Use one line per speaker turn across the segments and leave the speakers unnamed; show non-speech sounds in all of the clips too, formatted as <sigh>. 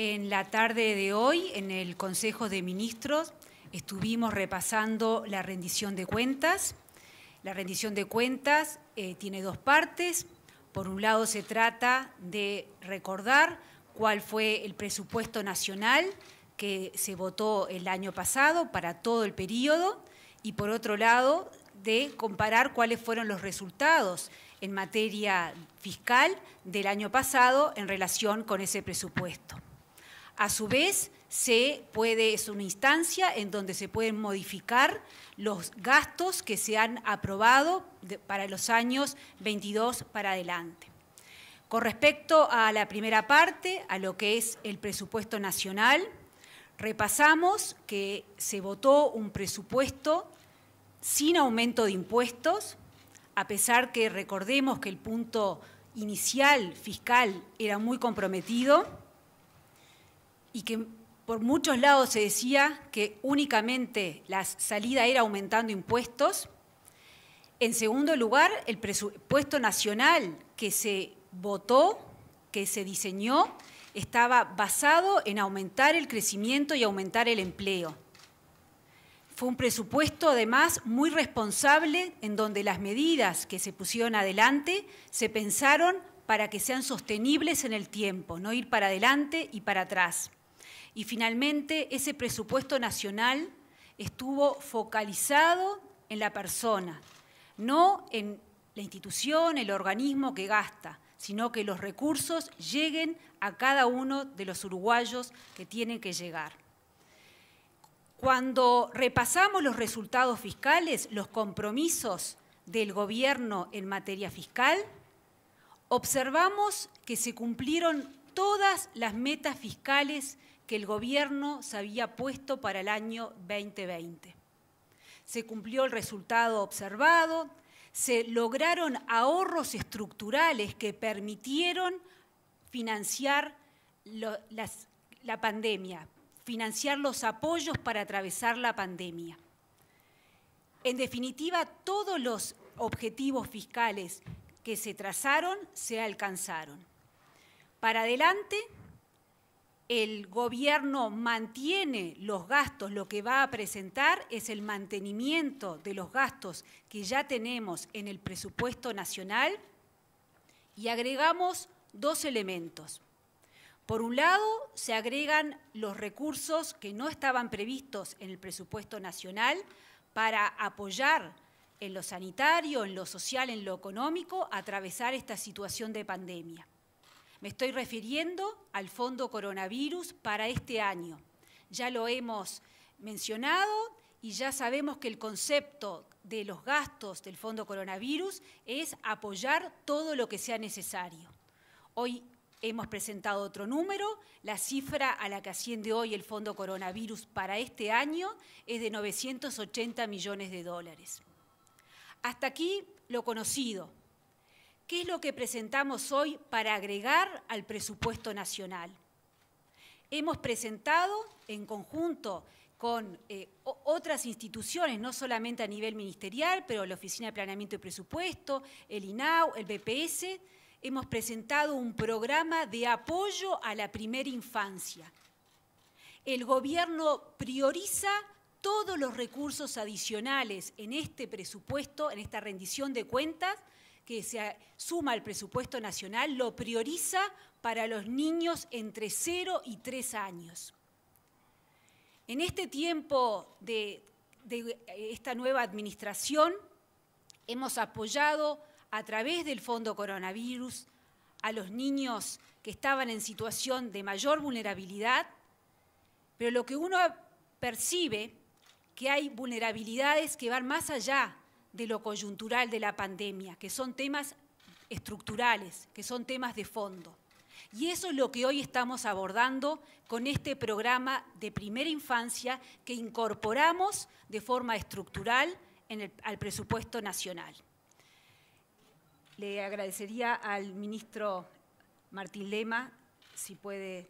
En la tarde de hoy, en el Consejo de Ministros, estuvimos repasando la rendición de cuentas. La rendición de cuentas eh, tiene dos partes. Por un lado se trata de recordar cuál fue el presupuesto nacional que se votó el año pasado para todo el periodo y por otro lado de comparar cuáles fueron los resultados en materia fiscal del año pasado en relación con ese presupuesto. A su vez, se puede, es una instancia en donde se pueden modificar los gastos que se han aprobado para los años 22 para adelante. Con respecto a la primera parte, a lo que es el presupuesto nacional, repasamos que se votó un presupuesto sin aumento de impuestos, a pesar que recordemos que el punto inicial fiscal era muy comprometido y que por muchos lados se decía que únicamente la salida era aumentando impuestos. En segundo lugar, el presupuesto nacional que se votó, que se diseñó, estaba basado en aumentar el crecimiento y aumentar el empleo. Fue un presupuesto además muy responsable en donde las medidas que se pusieron adelante se pensaron para que sean sostenibles en el tiempo, no ir para adelante y para atrás y finalmente ese presupuesto nacional estuvo focalizado en la persona, no en la institución, el organismo que gasta, sino que los recursos lleguen a cada uno de los uruguayos que tienen que llegar. Cuando repasamos los resultados fiscales, los compromisos del gobierno en materia fiscal, observamos que se cumplieron todas las metas fiscales que el gobierno se había puesto para el año 2020. Se cumplió el resultado observado, se lograron ahorros estructurales que permitieron financiar la pandemia, financiar los apoyos para atravesar la pandemia. En definitiva, todos los objetivos fiscales que se trazaron se alcanzaron. Para adelante, el gobierno mantiene los gastos, lo que va a presentar es el mantenimiento de los gastos que ya tenemos en el presupuesto nacional y agregamos dos elementos. Por un lado, se agregan los recursos que no estaban previstos en el presupuesto nacional para apoyar en lo sanitario, en lo social, en lo económico, atravesar esta situación de pandemia. Me estoy refiriendo al fondo coronavirus para este año. Ya lo hemos mencionado y ya sabemos que el concepto de los gastos del fondo coronavirus es apoyar todo lo que sea necesario. Hoy hemos presentado otro número, la cifra a la que asciende hoy el fondo coronavirus para este año es de 980 millones de dólares. Hasta aquí lo conocido, ¿Qué es lo que presentamos hoy para agregar al presupuesto nacional? Hemos presentado en conjunto con eh, otras instituciones, no solamente a nivel ministerial, pero la Oficina de Planeamiento y Presupuesto, el INAU, el BPS, hemos presentado un programa de apoyo a la primera infancia. El gobierno prioriza todos los recursos adicionales en este presupuesto, en esta rendición de cuentas, que se suma al presupuesto nacional lo prioriza para los niños entre 0 y 3 años. En este tiempo de, eh, esta nueva administración hemos apoyado a través del Fondo Coronavirus a los niños que estaban en situación de mayor vulnerabilidad, pero lo que uno percibe que hay vulnerabilidades que van más allá de lo coyuntural de la pandemia, que son temas estructurales, que son temas de fondo. Y eso es lo que hoy estamos abordando con este programa de primera infancia que incorporamos de forma estructural al presupuesto nacional. Le agradecería al ministro Martín Lema si puede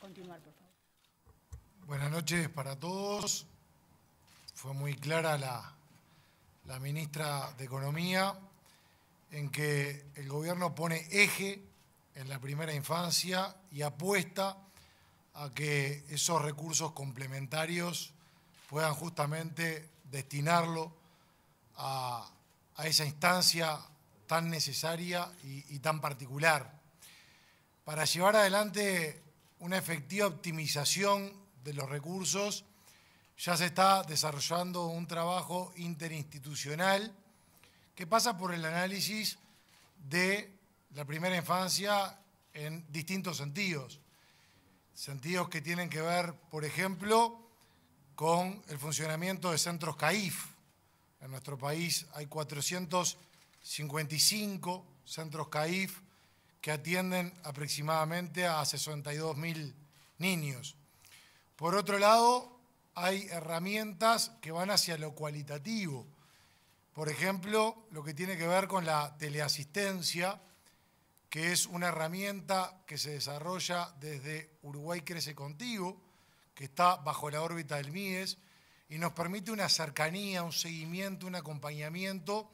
continuar, por favor.
Buenas noches para todos. Fue muy clara la, la ministra de Economía, en que el gobierno pone eje en la primera infancia y apuesta a que esos recursos complementarios puedan justamente destinarlo a, esa instancia tan necesaria y tan particular para llevar adelante una efectiva optimización de los recursos ya se está desarrollando un trabajo interinstitucional que pasa por el análisis de la primera infancia en distintos sentidos. Sentidos que tienen que ver, por ejemplo, con el funcionamiento de centros CAIF. En nuestro país hay 455 centros CAIF que atienden aproximadamente a 62.000 niños. Por otro lado, hay herramientas que van hacia lo cualitativo. Por ejemplo, lo que tiene que ver con la teleasistencia, que es una herramienta que se desarrolla desde Uruguay Crece Contigo, que está bajo la órbita del MIES, y nos permite una cercanía, un seguimiento, un acompañamiento,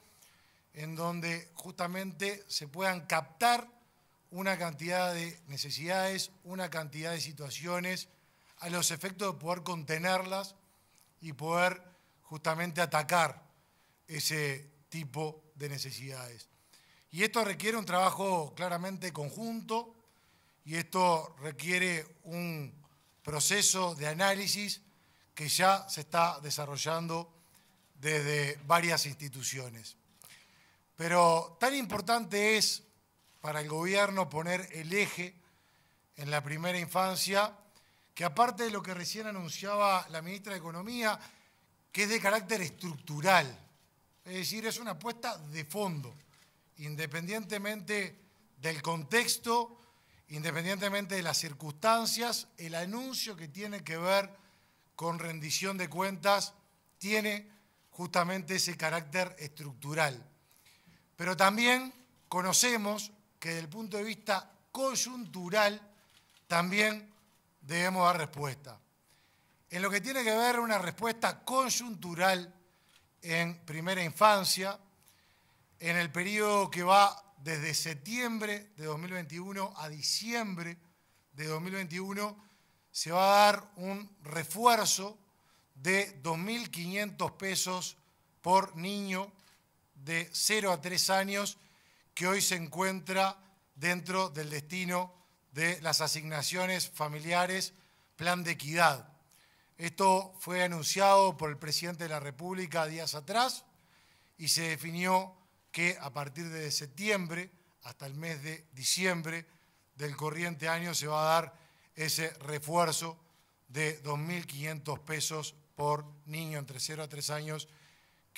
en donde justamente se puedan captar una cantidad de necesidades, una cantidad de situaciones, a los efectos de poder contenerlas y poder justamente atacar ese tipo de necesidades. Y esto requiere un trabajo claramente conjunto y esto requiere un proceso de análisis que ya se está desarrollando desde varias instituciones. Pero tan importante es para el gobierno poner el eje en la primera infancia que aparte de lo que recién anunciaba la ministra de Economía, que es de carácter estructural, es decir, es una apuesta de fondo, independientemente del contexto, independientemente de las circunstancias, el anuncio que tiene que ver con rendición de cuentas tiene justamente ese carácter estructural. Pero también conocemos que desde el punto de vista coyuntural también debemos dar respuesta. En lo que tiene que ver una respuesta coyuntural en primera infancia, en el periodo que va desde septiembre de 2021 a diciembre de 2021, se va a dar un refuerzo de 2.500 pesos por niño de 0 a 3 años que hoy se encuentra dentro del destino de las asignaciones familiares, plan de equidad. Esto fue anunciado por el presidente de la República días atrás y se definió que a partir de septiembre hasta el mes de diciembre del corriente año se va a dar ese refuerzo de 2.500 pesos por niño entre 0 a 3 años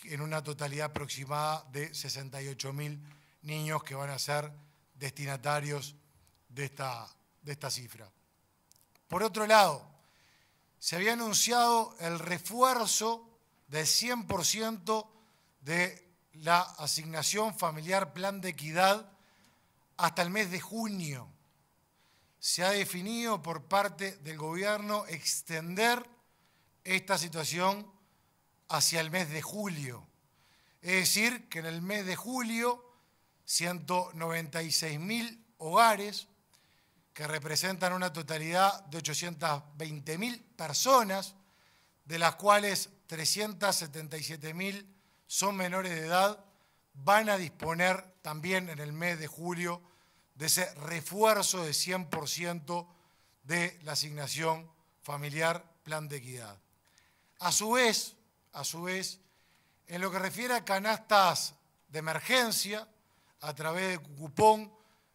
en una totalidad aproximada de 68.000 niños que van a ser destinatarios de esta, de esta cifra. Por otro lado, se había anunciado el refuerzo del 100% de la asignación familiar plan de equidad hasta el mes de junio. Se ha definido por parte del gobierno extender esta situación hacia el mes de julio. Es decir, que en el mes de julio, 196 mil hogares que representan una totalidad de 820.000 personas, de las cuales 377.000 son menores de edad, van a disponer también en el mes de julio de ese refuerzo de 100% de la asignación familiar plan de equidad. A su vez, a su vez, en lo que refiere a canastas de emergencia, a través de cupón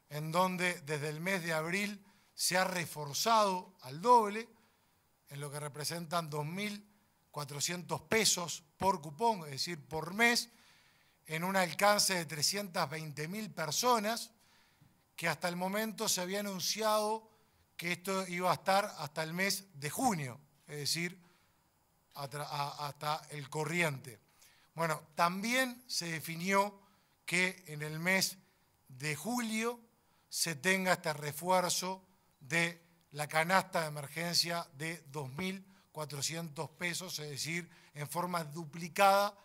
en donde desde el mes de abril se ha reforzado al doble, en lo que representan 2.400 pesos por cupón, es decir, por mes, en un alcance de 320.000 personas, que hasta el momento se había anunciado que esto iba a estar hasta el mes de junio, es decir, hasta el corriente. Bueno, también se definió que en el mes de julio se tenga este refuerzo de la canasta de emergencia de 2.400 pesos, es decir, en forma duplicada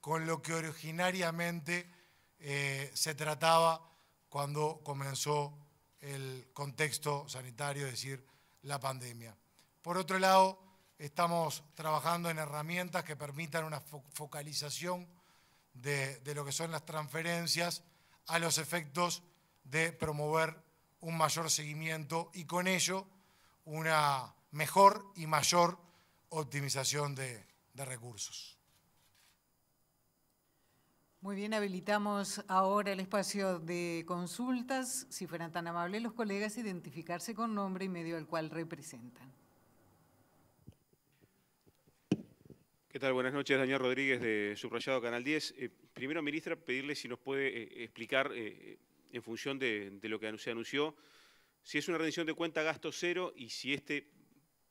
con lo que originariamente eh, se trataba cuando comenzó el contexto sanitario, es decir, la pandemia. Por otro lado, estamos trabajando en herramientas que permitan una focalización de, de lo que son las transferencias a los efectos de promover un mayor seguimiento y con ello una mejor y mayor optimización de, recursos.
Muy bien, habilitamos ahora el espacio de consultas. Si fueran tan amables los colegas, identificarse con nombre y medio al cual representan.
¿Qué tal? Buenas noches, Daniel Rodríguez de Subrayado Canal 10. Eh, primero, ministra, pedirle si nos puede eh, explicar eh, en función de, lo que se anunció, si es una rendición de cuenta gasto cero y si este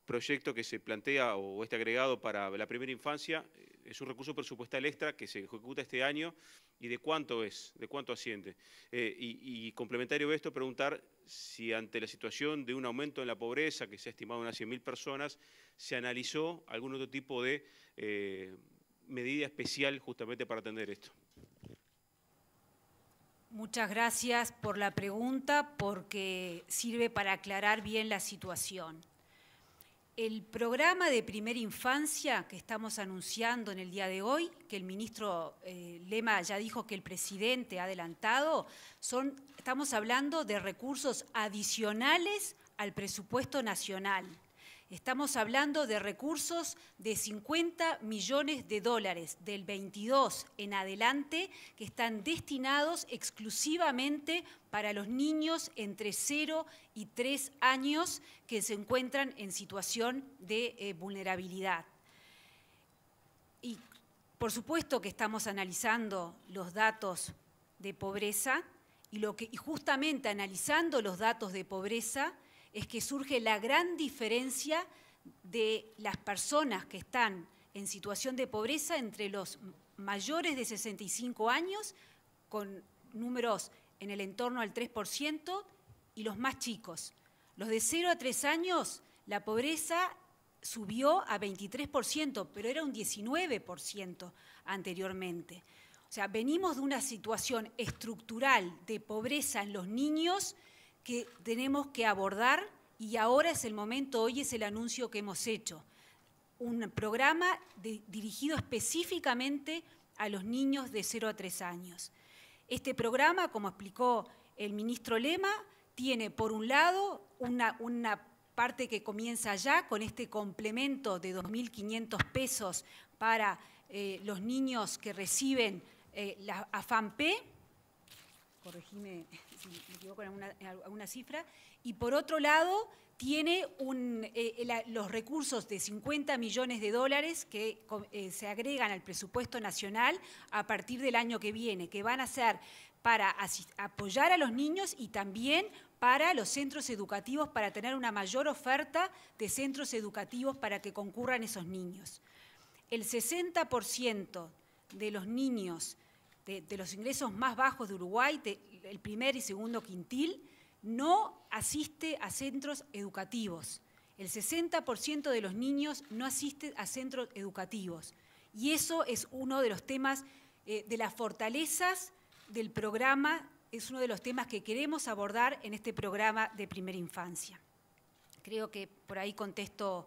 proyecto que se plantea o este agregado para la primera infancia eh, es un recurso presupuestal extra que se ejecuta este año y de cuánto es, de cuánto asciende. Eh, y, complementario a esto, preguntar si ante la situación de un aumento en la pobreza, que se ha estimado unas 100.000 personas, se analizó algún otro tipo de eh, medida especial justamente para atender esto.
Muchas gracias por la pregunta porque sirve para aclarar bien la situación. El programa de primera infancia que estamos anunciando en el día de hoy, que el ministro eh, Lema ya dijo que el presidente ha adelantado, son, estamos hablando de recursos adicionales al presupuesto nacional. Estamos hablando de recursos de 50 millones de dólares del 22 en adelante que están destinados exclusivamente para los niños entre 0 y 3 años que se encuentran en situación de eh, vulnerabilidad. Y por supuesto que estamos analizando los datos de pobreza y, lo y justamente analizando los datos de pobreza es que surge la gran diferencia de las personas que están en situación de pobreza entre los mayores de 65 años, con números en el entorno al 3%, y los más chicos. Los de 0 a 3 años, la pobreza subió a 23%, pero era un 19% anteriormente. O sea, venimos de una situación estructural de pobreza en los niños que tenemos que abordar y ahora es el momento, hoy es el anuncio que hemos hecho. Un programa dirigido específicamente a los niños de 0 a 3 años. Este programa, como explicó el ministro Lema, tiene por un lado una, parte que comienza ya con este complemento de 2.500 pesos para eh, los niños que reciben eh, la AFAMP, corregime <laughs> si me equivoco en alguna, cifra, y por otro lado tiene eh, eh, los recursos de 50 millones de dólares que eh, se agregan al presupuesto nacional a partir del año que viene, que van a ser para apoyar a los niños y también para los centros educativos, para tener una mayor oferta de centros educativos para que concurran esos niños. El 60% de los niños de, los ingresos más bajos de Uruguay, el primer y segundo quintil, no asiste a centros educativos. El 60% de los niños no asiste a centros educativos. Y eso es uno de los temas eh, de las fortalezas del programa, es uno de los temas que queremos abordar en este programa de primera infancia. Creo que por ahí contesto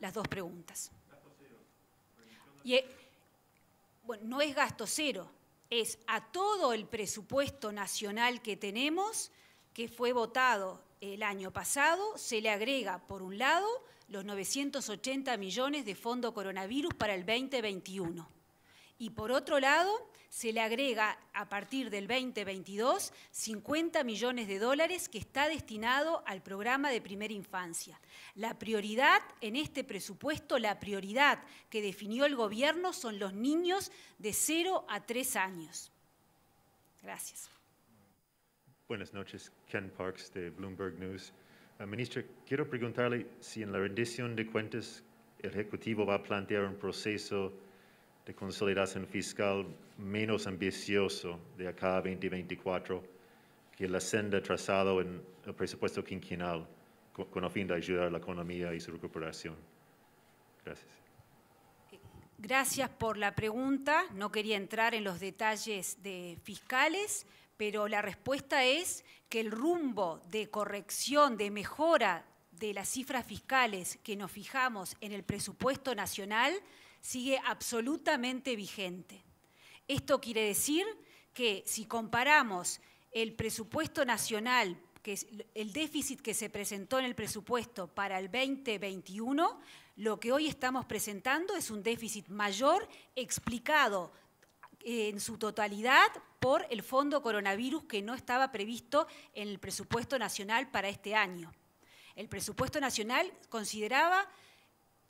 las dos preguntas. Eh, bueno, no es gasto cero, es a todo el presupuesto nacional que tenemos, que fue votado el año pasado, se le agrega, por un lado, los 980 millones de fondo coronavirus para el 2021. Y por otro lado, se le agrega a partir del 2022 50 millones de dólares que está destinado al programa de primera infancia. La prioridad en este presupuesto, la prioridad que definió el gobierno son los niños de 0 a 3 años. Gracias.
Buenas noches, Ken Parks de Bloomberg News. Ah, ministro, quiero preguntarle si en la rendición de cuentas el Ejecutivo va a plantear un proceso de consolidación fiscal menos ambicioso de acá a 2024 que la senda trazada en el presupuesto quinquenal con, el fin de ayudar a la economía y su recuperación. Gracias.
Gracias por la pregunta. No quería entrar en los detalles de fiscales, pero la respuesta es que el rumbo de corrección, de mejora de las cifras fiscales que nos fijamos en el presupuesto nacional sigue absolutamente vigente. Esto quiere decir que si comparamos el presupuesto nacional, el déficit que se presentó en el presupuesto para el 2021, lo que hoy estamos presentando es un déficit mayor explicado eh, en su totalidad por el fondo coronavirus que no estaba previsto en el presupuesto nacional para este año. El presupuesto nacional consideraba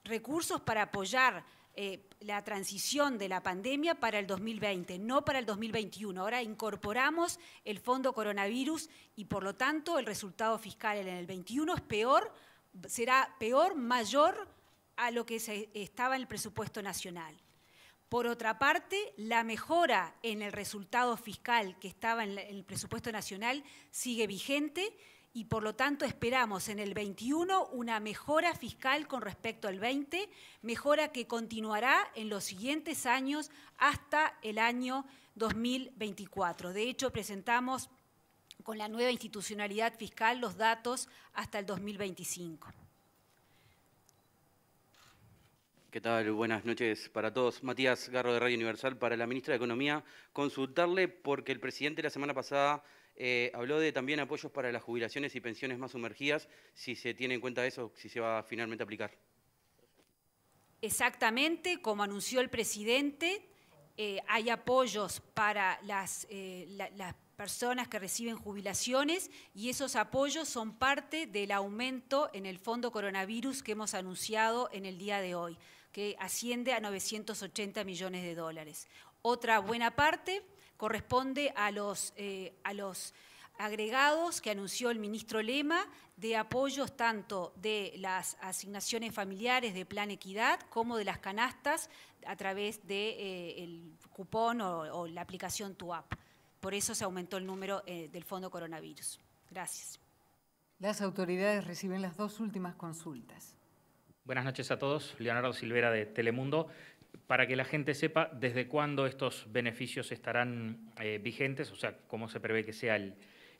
recursos para apoyar eh, la transición de la pandemia para el 2020, no para el 2021. Ahora incorporamos el fondo coronavirus y por lo tanto el resultado fiscal en el 21 es peor, será peor, mayor a lo que estaba en el presupuesto nacional. Por otra parte, la mejora en el resultado fiscal que estaba en el presupuesto nacional sigue vigente, y por lo tanto esperamos en el 21 una mejora fiscal con respecto al 20, mejora que continuará en los siguientes años hasta el año 2024. De hecho, presentamos con la nueva institucionalidad fiscal los datos hasta el 2025. ¿Qué tal? Buenas noches para todos. Matías Garro de Radio Universal para la ministra de Economía. Consultarle porque el presidente la semana pasada eh, habló de también apoyos para las jubilaciones y pensiones más sumergidas, si se tiene en cuenta eso, si se va a finalmente aplicar. Exactamente, como anunció el presidente, eh, hay apoyos para las, eh, las personas que reciben jubilaciones y esos apoyos son parte del aumento en el fondo coronavirus que hemos anunciado en el día de hoy, que asciende a 980 millones de dólares. Otra buena parte corresponde a los, eh, a los agregados que anunció el ministro Lema de apoyos tanto de las asignaciones familiares de Plan Equidad como de las canastas a través del eh, cupón o, la aplicación TUAP. Por eso se aumentó el número eh, del Fondo Coronavirus. Gracias. Las autoridades reciben las dos últimas consultas. Buenas noches a todos. Leonardo Silvera de Telemundo para que la gente sepa desde cuándo estos beneficios estarán eh, vigentes, o sea, cómo se prevé que sea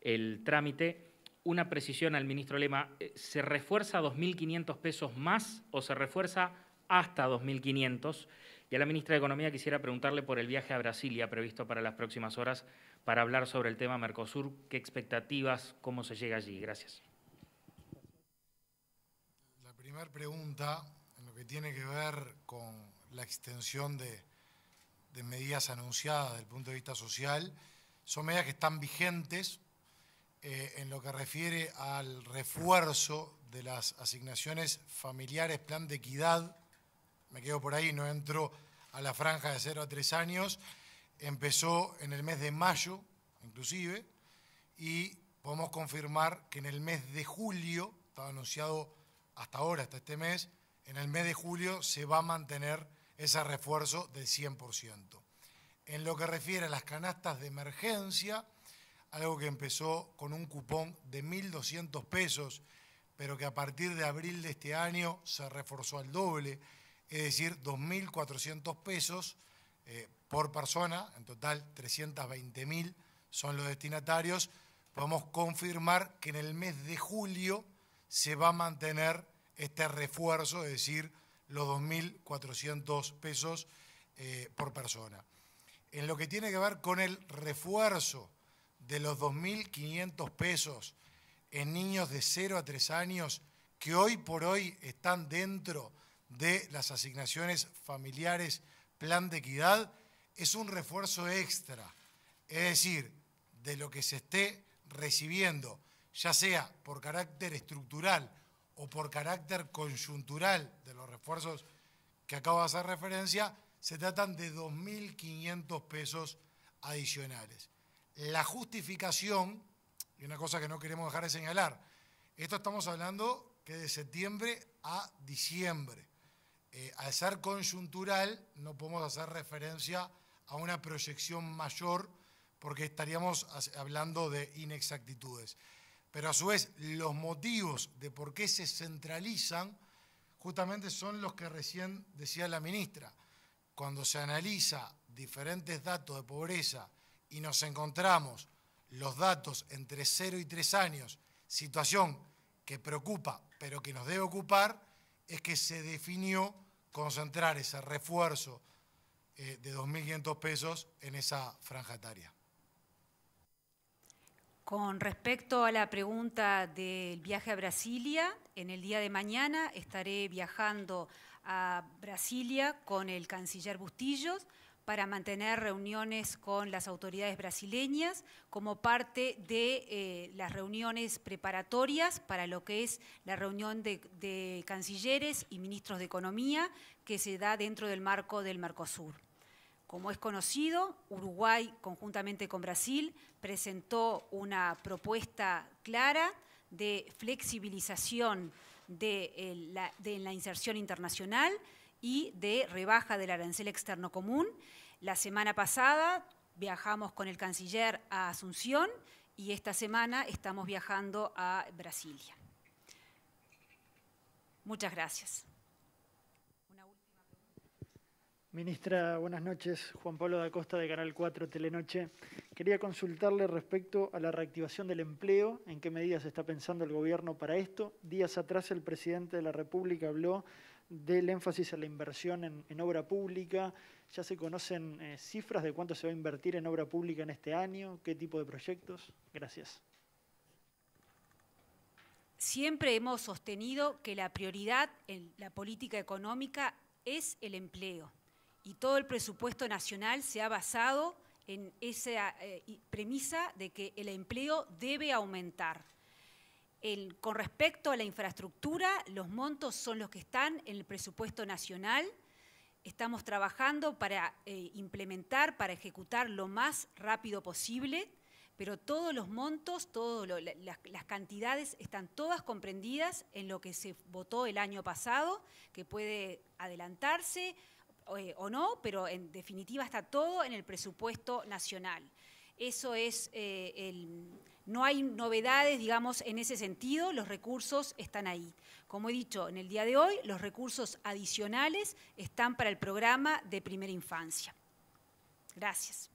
el, trámite. Una precisión al ministro Lema, eh, ¿se refuerza 2.500 pesos más o se refuerza hasta 2.500? Y a la ministra de Economía quisiera preguntarle por el viaje a Brasilia previsto para las próximas horas para hablar sobre el tema Mercosur, qué expectativas, cómo se llega allí. Gracias.
La primera pregunta, en lo que tiene que ver con la extensión de, medidas anunciadas desde el punto de vista social, son medidas que están vigentes eh, en lo que refiere al refuerzo de las asignaciones familiares, plan de equidad, me quedo por ahí, no entro a la franja de 0 a 3 años, empezó en el mes de mayo, inclusive, y podemos confirmar que en el mes de julio, estaba anunciado hasta ahora, hasta este mes, en el mes de julio se va a mantener ese refuerzo del 100%. En lo que refiere a las canastas de emergencia, algo que empezó con un cupón de 1.200 pesos, pero que a partir de abril de este año se reforzó al doble, es decir, 2.400 pesos eh, por persona, en total 320.000 son los destinatarios. Podemos confirmar que en el mes de julio se va a mantener este refuerzo, es decir, los 2.400 pesos eh, por persona. En lo que tiene que ver con el refuerzo de los 2.500 pesos en niños de 0 a 3 años que hoy por hoy están dentro de las asignaciones familiares plan de equidad, es un refuerzo extra. Es decir, de lo que se esté recibiendo, ya sea por carácter estructural o por carácter coyuntural de los refuerzos que acabo de hacer referencia, se tratan de 2.500 pesos adicionales. La justificación, y una cosa que no queremos dejar de señalar, esto estamos hablando que de septiembre a diciembre. Eh, al ser coyuntural no podemos hacer referencia a una proyección mayor porque estaríamos hablando de inexactitudes pero a su vez los motivos de por qué se centralizan justamente son los que recién decía la ministra. Cuando se analiza diferentes datos de pobreza y nos encontramos los datos entre 0 y 3 años, situación que preocupa pero que nos debe ocupar, es que se definió concentrar ese refuerzo eh, de 2.500 pesos en esa franja etaria.
Con respecto a la pregunta del viaje a Brasilia, en el día de mañana estaré viajando a Brasilia con el canciller Bustillos para mantener reuniones con las autoridades brasileñas como parte de eh, las reuniones preparatorias para lo que es la reunión de, de cancilleres y ministros de Economía que se da dentro del marco del Mercosur. Como es conocido, Uruguay, conjuntamente con Brasil, presentó una propuesta clara de flexibilización eh, de, la inserción internacional y de rebaja del arancel externo común. La semana pasada viajamos con el canciller a Asunción y esta semana estamos viajando a Brasilia. Muchas gracias.
Ministra, buenas noches. Juan Pablo da Costa de Canal 4 Telenoche. Quería consultarle respecto a la reactivación del empleo, en qué medidas está pensando el gobierno para esto. Días atrás el presidente de la República habló del énfasis a la inversión en, obra pública. ¿Ya se conocen eh, cifras de cuánto se va a invertir en obra pública en este año? ¿Qué tipo de
proyectos? Gracias. Siempre hemos sostenido que la prioridad en la política económica es el empleo y todo el presupuesto nacional se ha basado en esa eh, premisa de que el empleo debe aumentar. con respecto a la infraestructura, los montos son los que están en el presupuesto nacional. Estamos trabajando para eh, implementar, para ejecutar lo más rápido posible, pero todos los montos, todas las cantidades están todas comprendidas en lo que se votó el año pasado, que puede adelantarse, eh, o no, pero en definitiva está todo en el presupuesto nacional. Eso es, eh, el, no hay novedades, digamos, en ese sentido, los recursos están ahí. Como he dicho, en el día de hoy, los recursos adicionales están para el programa de primera infancia. Gracias.